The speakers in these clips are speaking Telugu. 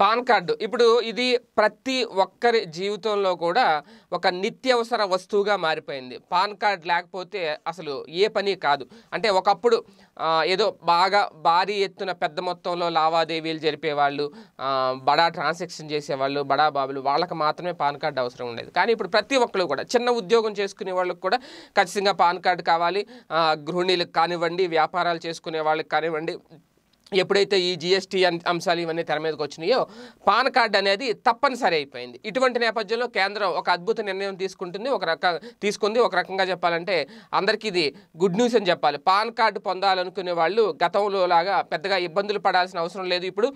పాన్ కార్డు ఇప్పుడు ఇది ప్రతి ఒక్కరి జీవితంలో కూడా ఒక నిత్యవసర వస్తువుగా మారిపోయింది పాన్ కార్డ్ లేకపోతే అసలు ఏ పని కాదు అంటే ఒకప్పుడు ఏదో బాగా భారీ ఎత్తున పెద్ద మొత్తంలో లావాదేవీలు జరిపేవాళ్ళు బడా ట్రాన్సాక్షన్ చేసేవాళ్ళు బడా బాబులు వాళ్ళకి మాత్రమే పాన్ కార్డు అవసరం ఉండేది కానీ ఇప్పుడు ప్రతి ఒక్కరు కూడా చిన్న ఉద్యోగం చేసుకునే వాళ్ళకు కూడా ఖచ్చితంగా పాన్ కార్డు కావాలి గృహిణీలకు కానివ్వండి వ్యాపారాలు చేసుకునే వాళ్ళకి కానివ్వండి ఎప్పుడైతే ఈ జిఎస్టీ అంశాలు ఇవన్నీ తెర మీదకి వచ్చినాయో పాన్ కార్డ్ అనేది తప్పనిసరి అయిపోయింది ఇటువంటి నేపథ్యంలో కేంద్రం ఒక అద్భుత నిర్ణయం తీసుకుంటుంది ఒక రక తీసుకుంది ఒక రకంగా చెప్పాలంటే అందరికీ ఇది గుడ్ న్యూస్ అని చెప్పాలి పాన్ కార్డు పొందాలనుకునే వాళ్ళు గతంలో లాగా పెద్దగా ఇబ్బందులు పడాల్సిన అవసరం లేదు ఇప్పుడు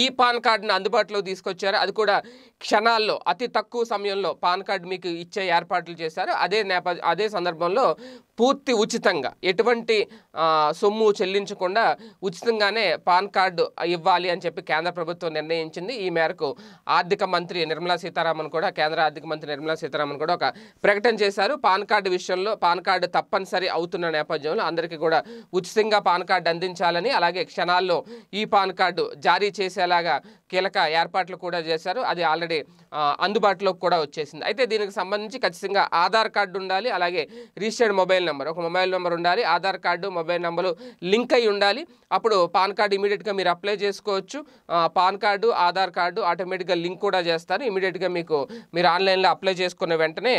ఈ పాన్ కార్డును అందుబాటులో తీసుకొచ్చారు అది కూడా క్షణాల్లో అతి తక్కువ సమయంలో పాన్ కార్డు మీకు ఇచ్చే ఏర్పాట్లు చేశారు అదే నేపథ్య అదే సందర్భంలో పూర్తి ఉచితంగా ఎటువంటి సొమ్ము చెల్లించకుండా ఉచితంగానే పాన్ కార్డు ఇవ్వాలి అని చెప్పి కేంద్ర ప్రభుత్వం నిర్ణయించింది ఈ మేరకు ఆర్థిక మంత్రి నిర్మలా సీతారామన్ కూడా కేంద్ర ఆర్థిక మంత్రి నిర్మలా సీతారామన్ కూడా ఒక ప్రకటన చేశారు పాన్ కార్డు విషయంలో పాన్ కార్డు తప్పనిసరి అవుతున్న నేపథ్యంలో అందరికీ కూడా ఉచితంగా పాన్ కార్డు అందించాలని అలాగే క్షణాల్లో ఈ పాన్ కార్డు జారీ చేసి చేసేలాగా కీలక ఏర్పాట్లు కూడా చేశారు అది ఆల్రెడీ అందుబాటులోకి కూడా వచ్చేసింది అయితే దీనికి సంబంధించి ఖచ్చితంగా ఆధార్ కార్డు ఉండాలి అలాగే రిజిస్టర్డ్ మొబైల్ నెంబర్ ఒక మొబైల్ నెంబర్ ఉండాలి Aadhaar card mobile number link అయి ఉండాలి అప్పుడు పాన్ కార్డు ఇమీడియట్గా మీరు అప్లై చేసుకోవచ్చు పాన్ కార్డు ఆధార్ కార్డు ఆటోమేటిక్గా లింక్ కూడా చేస్తారు ఇమీడియట్గా మీకు మీరు ఆన్లైన్లో అప్లై చేసుకున్న వెంటనే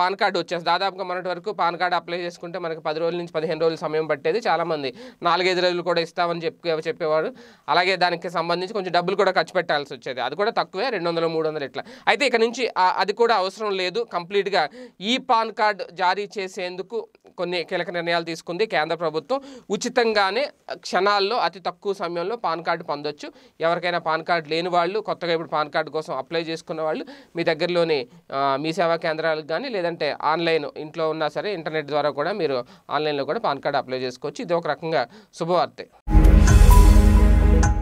పాన్ కార్డు వచ్చేసి దాదాపుగా మొన్నటి వరకు పాన్ కార్డు అప్లై చేసుకుంటే మనకి పది రోజుల నుంచి పదిహేను రోజులు సమయం పట్టేది చాలామంది నాలుగైదు రోజులు కూడా ఇస్తామని చెప్పి చెప్పేవారు అలాగే దానికి సంబంధించి కొంచెం డబ్బులు కూడా ఖర్చు పెట్టాల్సి వచ్చేది అది కూడా తక్కువే రెండు వందలు మూడు వందలు ఇట్లా అయితే ఇక నుంచి అది కూడా అవసరం లేదు కంప్లీట్గా ఈ పాన్ కార్డ్ జారీ చేసేందుకు కొన్ని కీలక నిర్ణయాలు తీసుకుంది కేంద్ర ప్రభుత్వం ఉచితంగానే క్షణాల్లో అతి తక్కువ సమయంలో పాన్ కార్డు పొందొచ్చు ఎవరికైనా పాన్ కార్డు లేని వాళ్ళు కొత్తగా ఇప్పుడు పాన్ కార్డు కోసం అప్లై చేసుకున్న వాళ్ళు మీ దగ్గరలోని మీ సేవా కేంద్రాలకు కానీ లేదంటే ఆన్లైన్ ఇంట్లో ఉన్నా సరే ఇంటర్నెట్ ద్వారా కూడా మీరు ఆన్లైన్లో కూడా పాన్ కార్డు అప్లై చేసుకోవచ్చు ఇది ఒక రకంగా శుభవార్తే